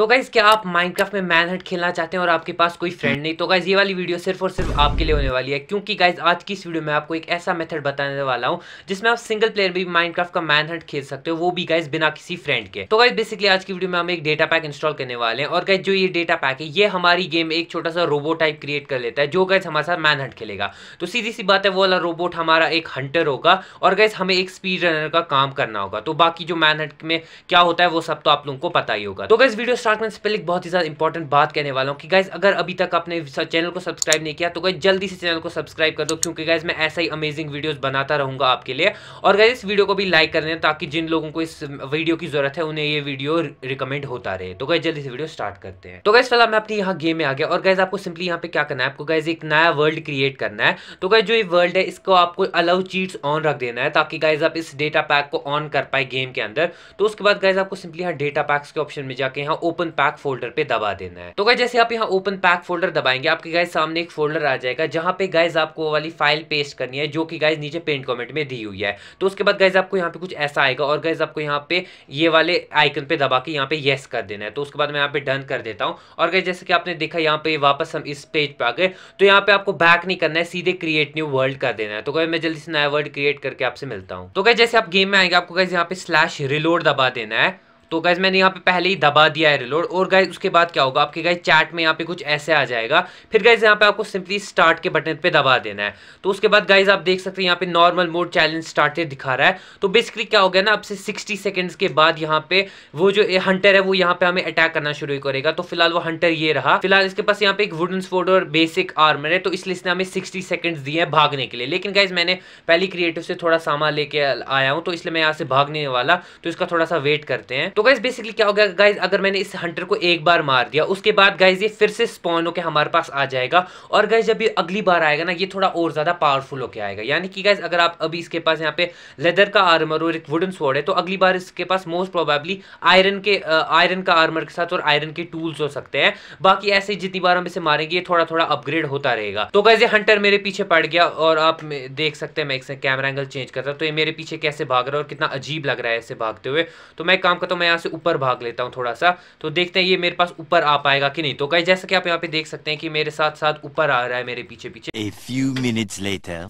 तो गाइज क्या आप माइनक्राफ्ट में मैनहट खेलना चाहते हैं और आपके पास कोई फ्रेंड नहीं तो गाइज ये वाली वीडियो सिर्फ और सिर्फ आपके लिए होने वाली है क्योंकि गाइज आज की इस वीडियो में आपको एक ऐसा मेथड बताने वाला हूँ जिसमें आप सिंगल प्लेयर भी माइनक्राफ्ट का मैनहट खेल सकते हो वो भी गाइज बिना किसी फ्रेंड के तो गाइज बेसिकली आज की वीडियो में हम एक डेटा पैक इंस्टॉल करने वाले हैं और गाइज जो ये डेटा पैक है ये हमारी गेम एक छोटा सा रोबोट टाइप क्रिएट कर लेता है जो गाइज हमारे साथ मैनहट खेलेगा तो सीधी सी बात है वो वाला रोबोट हमारा एक हंटर होगा और गाइज हमें एक स्पीड रनर का काम करना होगा तो बाकी जो मैनहट में क्या होता है वो सब तो आप लोगों को पता ही होगा तो गाइज वीडियो फार्कमैन से पहले एक बहुत ही ज़्यादा इंपॉर्टेंट बात कहने वाला हूँ कि गाइज अगर अभी तक आपने चैनल को सब्सक्राइब नहीं किया तो गाइज जल्दी से चैनल को सब्सक्राइब कर दो क्योंकि गाइज मैं ऐसा ही अमेजिंग वीडियोस बनाता रहूँगा आपके लिए और गाइज इस वीडियो को भी लाइक कर दें ताकि जिन लोगों को इस वीडियो की जरूरत है उन्हें ये वीडियो रिकमेंड होता रहे तो गाइज जल्दी से वीडियो स्टार्ट करते हैं तो गाइज फिलहाल मैं अपनी यहाँ गेम में आ गया और गाइज आपको सिंपली यहाँ पे क्या करना है आपको गाइज एक नया वर्ल्ड क्रिएट करना है तो गाइज जो ये वर्ल्ड है इसको आपको अलाउ चीट्स ऑन रख देना है ताकि गाइज आप इस डेटा पैक को ऑन कर पाए गेम के अंदर तो उसके बाद गाइज आपको सिंपली यहाँ डेटा पैक्स के ऑप्शन में जाके यहाँ ओपन ओपन पैक फोल्डर पे दबा देना है तो गाइज जैसे आप यहाँ ओपन पैक फोल्डर दबाएंगे आपके गाय सामने एक फोल्डर आ जाएगा जहाँ पे गाइज आपको वाली फाइल पेस्ट करनी है जो कि गाइज नीचे पेंट कमेंट में दी हुई है तो उसके बाद गाइज आपको यहाँ पे कुछ ऐसा आएगा और गाइज आपको यहाँ पे ये वाले आइकन पे दबा के यहाँ पे येस कर देना है तो उसके बाद मैं यहाँ पे डन कर देता हूँ और गाइज जैसे कि आपने देखा यहाँ पे वापस हम इस पेज पे आ गए तो यहाँ पे आपको बैक नहीं करना है सीधे क्रिएट न्यू वर्ल्ड कर देना है तो गाइज मैं जल्दी से नया वर्ल्ड क्रिएट करके आपसे मिलता हूँ तो गाइज जैसे आप गेम में आएंगे आपको गाइज यहाँ पे स्लैश रिलोड दबा देना है तो गाइज मैंने यहाँ पे पहले ही दबा दिया है रिलोड और गाइज उसके बाद क्या होगा आपके गाइज चैट में यहाँ पे कुछ ऐसे आ जाएगा फिर गाइज यहाँ पे आपको सिंपली स्टार्ट के बटन पे दबा देना है तो उसके बाद गाइज आप देख सकते हैं यहाँ पे नॉर्मल मोड चैलेंज स्टार्टेड दिखा रहा है तो बेसिकली क्या हो गया ना आपसे सिक्सटी सेकेंड्स के बाद यहाँ पे वो जो हंटर है वो यहाँ पे हमें अटैक करना शुरू करेगा तो फिलहाल वो हंटर ये रहा फिलहाल इसके पास यहाँ पे एक वुडन स्पोर्ट और बेसिक आर्मर है तो इसलिए इसने हमें सिक्सटी सेकेंड्स दिए हैं भागने के लिए लेकिन गाइज मैंने पहली क्रिएटिव से थोड़ा सामान लेके आया हूँ तो इसलिए मैं यहाँ से भागने वाला तो इसका थोड़ा सा वेट करते हैं तो गाइज बेसिकली क्या होगा गाइज अगर मैंने इस हंटर को एक बार मार दिया उसके बाद गाइज ये फिर से स्पॉन होकर हमारे पास आ जाएगा और गाइज जब ये अगली बार आएगा ना ये थोड़ा और ज़्यादा पावरफुल होकर आएगा यानी कि गाइज अगर आप अभी इसके पास यहाँ पे लेदर का आर्मर और एक वुडन स्वॉर्ड है तो अगली बार इसके पास मोस्ट प्रोबेबली आयरन के आयरन का आर्मर के साथ और आयरन के टूल्स हो सकते हैं बाकी ऐसे जितनी बार हम इसे मारेंगे ये थोड़ा थोड़ा अपग्रेड होता रहेगा तो गाइज ये हंटर मेरे पीछे पड़ गया और आप देख सकते हैं मैं कैमरा एंगल चेंज करता तो ये मेरे पीछे कैसे भाग रहा है और कितना अजीब लग रहा है ऐसे भागते हुए तो मैं काम करता हूँ मैं यहाँ से ऊपर भाग लेता हूँ थोड़ा सा तो देखते हैं ये मेरे पास ऊपर आ पाएगा कि नहीं तो गाइज जैसा कि आप यहाँ पे देख सकते हैं कि मेरे साथ साथ ऊपर आ रहा है मेरे पीछे पीछे A few minutes later.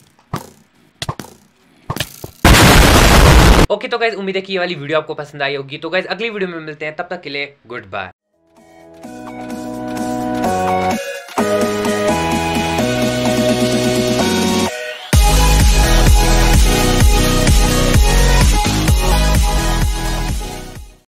Okay okay, तो गाइज उम्मीद है कि ये वाली वीडियो आपको पसंद आई होगी तो गाइज अगली वीडियो में मिलते हैं तब तक के लिए गुड बाय